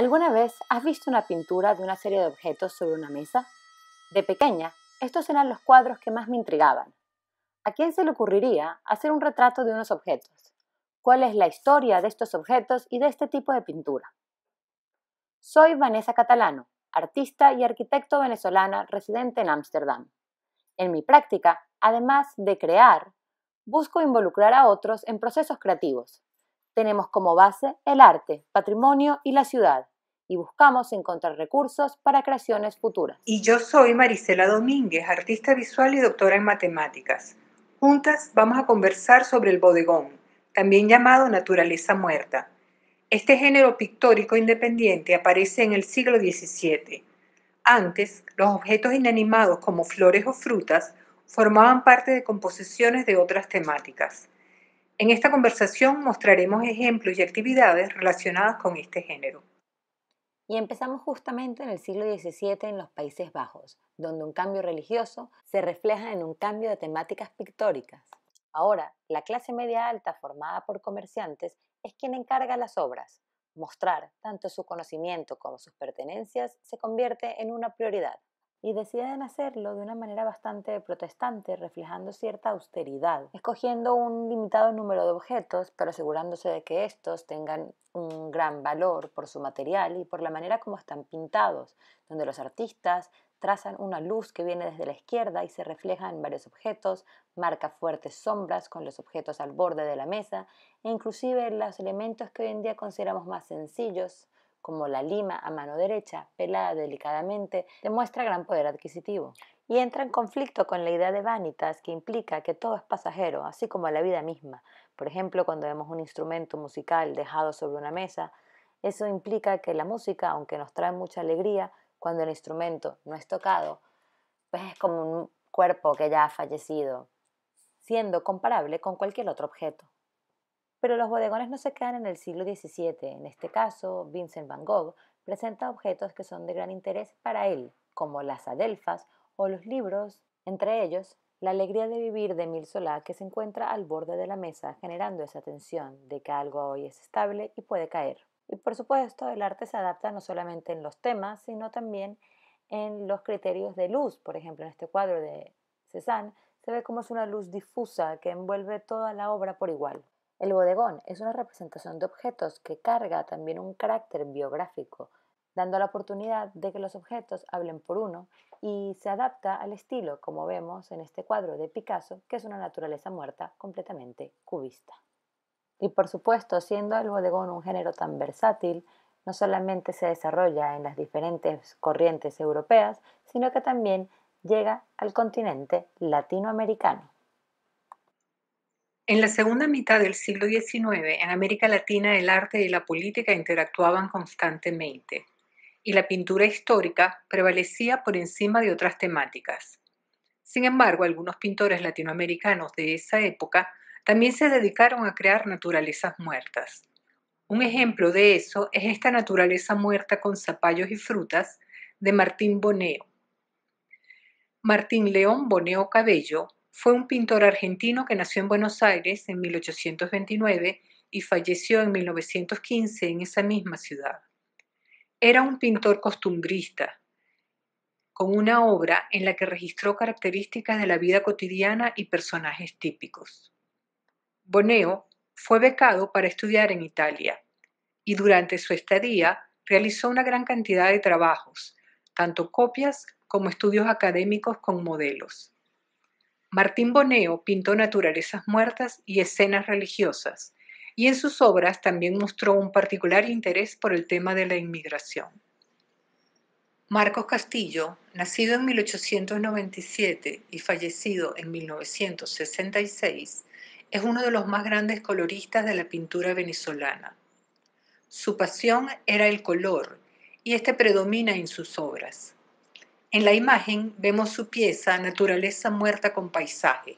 ¿Alguna vez has visto una pintura de una serie de objetos sobre una mesa? De pequeña, estos eran los cuadros que más me intrigaban. ¿A quién se le ocurriría hacer un retrato de unos objetos? ¿Cuál es la historia de estos objetos y de este tipo de pintura? Soy Vanessa Catalano, artista y arquitecto venezolana residente en Ámsterdam. En mi práctica, además de crear, busco involucrar a otros en procesos creativos. Tenemos como base el arte, patrimonio y la ciudad, y buscamos encontrar recursos para creaciones futuras. Y yo soy Marisela Domínguez, artista visual y doctora en matemáticas. Juntas vamos a conversar sobre el bodegón, también llamado naturaleza muerta. Este género pictórico independiente aparece en el siglo XVII. Antes, los objetos inanimados como flores o frutas formaban parte de composiciones de otras temáticas. En esta conversación mostraremos ejemplos y actividades relacionadas con este género. Y empezamos justamente en el siglo XVII en los Países Bajos, donde un cambio religioso se refleja en un cambio de temáticas pictóricas. Ahora, la clase media alta formada por comerciantes es quien encarga las obras. Mostrar tanto su conocimiento como sus pertenencias se convierte en una prioridad y deciden hacerlo de una manera bastante protestante, reflejando cierta austeridad, escogiendo un limitado número de objetos, pero asegurándose de que estos tengan un gran valor por su material y por la manera como están pintados, donde los artistas trazan una luz que viene desde la izquierda y se refleja en varios objetos, marca fuertes sombras con los objetos al borde de la mesa e inclusive los elementos que hoy en día consideramos más sencillos como la lima a mano derecha, pelada delicadamente, demuestra gran poder adquisitivo. Y entra en conflicto con la idea de vanitas que implica que todo es pasajero, así como la vida misma. Por ejemplo, cuando vemos un instrumento musical dejado sobre una mesa, eso implica que la música, aunque nos trae mucha alegría, cuando el instrumento no es tocado, pues es como un cuerpo que ya ha fallecido, siendo comparable con cualquier otro objeto. Pero los bodegones no se quedan en el siglo XVII. En este caso, Vincent van Gogh presenta objetos que son de gran interés para él, como las adelfas o los libros, entre ellos La alegría de vivir de Mil Solá, que se encuentra al borde de la mesa, generando esa tensión de que algo hoy es estable y puede caer. Y por supuesto, el arte se adapta no solamente en los temas, sino también en los criterios de luz. Por ejemplo, en este cuadro de Cézanne se ve como es una luz difusa que envuelve toda la obra por igual. El bodegón es una representación de objetos que carga también un carácter biográfico, dando la oportunidad de que los objetos hablen por uno y se adapta al estilo, como vemos en este cuadro de Picasso, que es una naturaleza muerta completamente cubista. Y por supuesto, siendo el bodegón un género tan versátil, no solamente se desarrolla en las diferentes corrientes europeas, sino que también llega al continente latinoamericano. En la segunda mitad del siglo XIX, en América Latina el arte y la política interactuaban constantemente, y la pintura histórica prevalecía por encima de otras temáticas. Sin embargo, algunos pintores latinoamericanos de esa época también se dedicaron a crear naturalezas muertas. Un ejemplo de eso es esta naturaleza muerta con zapallos y frutas de Martín Boneo. Martín León Boneo Cabello fue un pintor argentino que nació en Buenos Aires en 1829 y falleció en 1915 en esa misma ciudad. Era un pintor costumbrista, con una obra en la que registró características de la vida cotidiana y personajes típicos. Boneo fue becado para estudiar en Italia y durante su estadía realizó una gran cantidad de trabajos, tanto copias como estudios académicos con modelos. Martín Boneo pintó naturalezas muertas y escenas religiosas, y en sus obras también mostró un particular interés por el tema de la inmigración. Marcos Castillo, nacido en 1897 y fallecido en 1966, es uno de los más grandes coloristas de la pintura venezolana. Su pasión era el color y este predomina en sus obras. En la imagen vemos su pieza Naturaleza muerta con paisaje.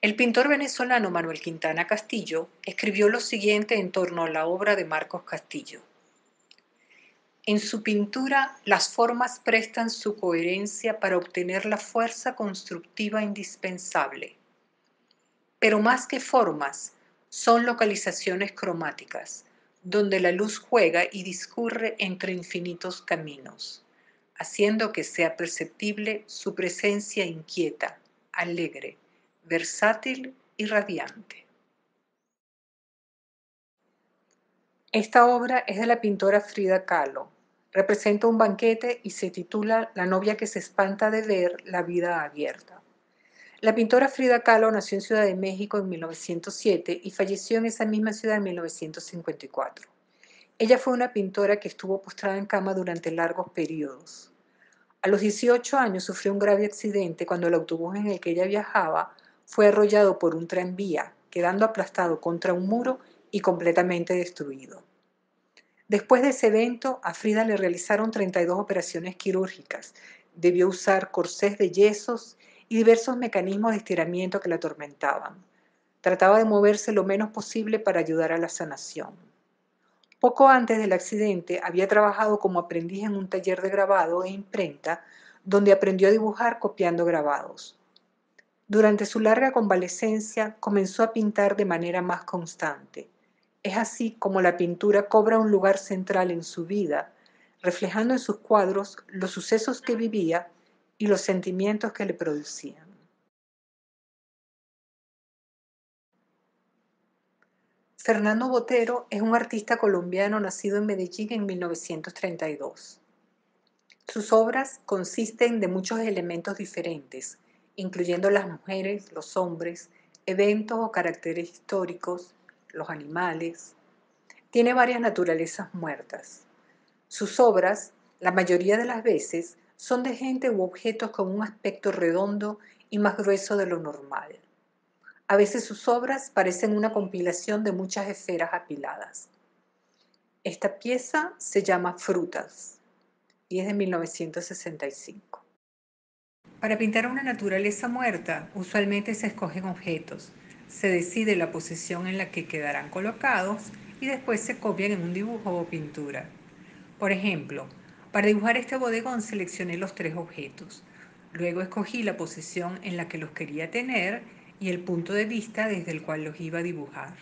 El pintor venezolano Manuel Quintana Castillo escribió lo siguiente en torno a la obra de Marcos Castillo. En su pintura las formas prestan su coherencia para obtener la fuerza constructiva indispensable. Pero más que formas, son localizaciones cromáticas, donde la luz juega y discurre entre infinitos caminos haciendo que sea perceptible su presencia inquieta, alegre, versátil y radiante. Esta obra es de la pintora Frida Kahlo. Representa un banquete y se titula La novia que se espanta de ver la vida abierta. La pintora Frida Kahlo nació en Ciudad de México en 1907 y falleció en esa misma ciudad en 1954. Ella fue una pintora que estuvo postrada en cama durante largos periodos. A los 18 años sufrió un grave accidente cuando el autobús en el que ella viajaba fue arrollado por un tranvía, quedando aplastado contra un muro y completamente destruido. Después de ese evento, a Frida le realizaron 32 operaciones quirúrgicas. Debió usar corsés de yesos y diversos mecanismos de estiramiento que la atormentaban. Trataba de moverse lo menos posible para ayudar a la sanación. Poco antes del accidente había trabajado como aprendiz en un taller de grabado e imprenta, donde aprendió a dibujar copiando grabados. Durante su larga convalecencia comenzó a pintar de manera más constante. Es así como la pintura cobra un lugar central en su vida, reflejando en sus cuadros los sucesos que vivía y los sentimientos que le producían. Fernando Botero es un artista colombiano nacido en Medellín en 1932. Sus obras consisten de muchos elementos diferentes, incluyendo las mujeres, los hombres, eventos o caracteres históricos, los animales. Tiene varias naturalezas muertas. Sus obras, la mayoría de las veces, son de gente u objetos con un aspecto redondo y más grueso de lo normal. A veces sus obras parecen una compilación de muchas esferas apiladas. Esta pieza se llama Frutas y es de 1965. Para pintar una naturaleza muerta, usualmente se escogen objetos, se decide la posición en la que quedarán colocados y después se copian en un dibujo o pintura. Por ejemplo, para dibujar este bodegón seleccioné los tres objetos. Luego escogí la posición en la que los quería tener y el punto de vista desde el cual los iba a dibujar.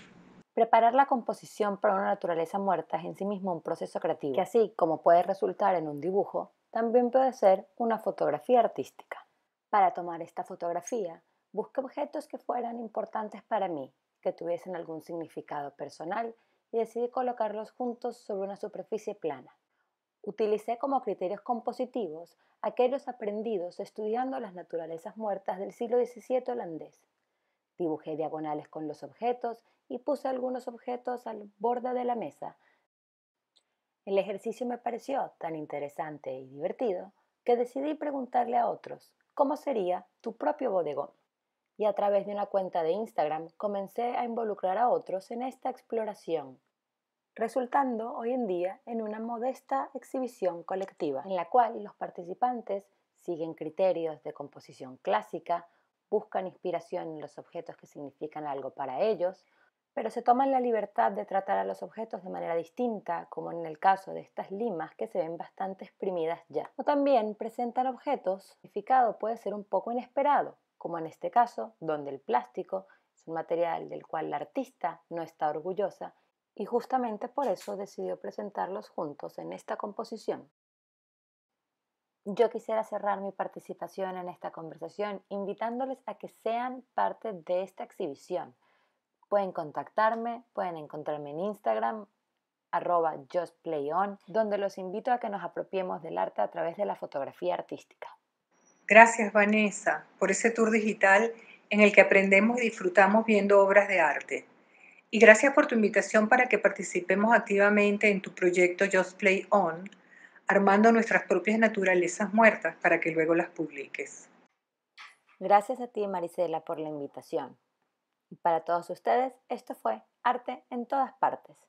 Preparar la composición para una naturaleza muerta es en sí mismo un proceso creativo, que así como puede resultar en un dibujo, también puede ser una fotografía artística. Para tomar esta fotografía, busqué objetos que fueran importantes para mí, que tuviesen algún significado personal y decidí colocarlos juntos sobre una superficie plana. Utilicé como criterios compositivos aquellos aprendidos estudiando las naturalezas muertas del siglo XVII holandés, Dibujé diagonales con los objetos y puse algunos objetos al borde de la mesa. El ejercicio me pareció tan interesante y divertido que decidí preguntarle a otros cómo sería tu propio bodegón. Y a través de una cuenta de Instagram comencé a involucrar a otros en esta exploración, resultando hoy en día en una modesta exhibición colectiva en la cual los participantes siguen criterios de composición clásica, buscan inspiración en los objetos que significan algo para ellos, pero se toman la libertad de tratar a los objetos de manera distinta, como en el caso de estas limas que se ven bastante exprimidas ya. O también presentan objetos, el significado puede ser un poco inesperado, como en este caso, donde el plástico es un material del cual la artista no está orgullosa y justamente por eso decidió presentarlos juntos en esta composición yo quisiera cerrar mi participación en esta conversación invitándoles a que sean parte de esta exhibición. Pueden contactarme, pueden encontrarme en Instagram, arroba justplayon, donde los invito a que nos apropiemos del arte a través de la fotografía artística. Gracias Vanessa por ese tour digital en el que aprendemos y disfrutamos viendo obras de arte. Y gracias por tu invitación para que participemos activamente en tu proyecto Just Play On armando nuestras propias naturalezas muertas para que luego las publiques. Gracias a ti, Marisela, por la invitación. Y para todos ustedes, esto fue Arte en todas partes.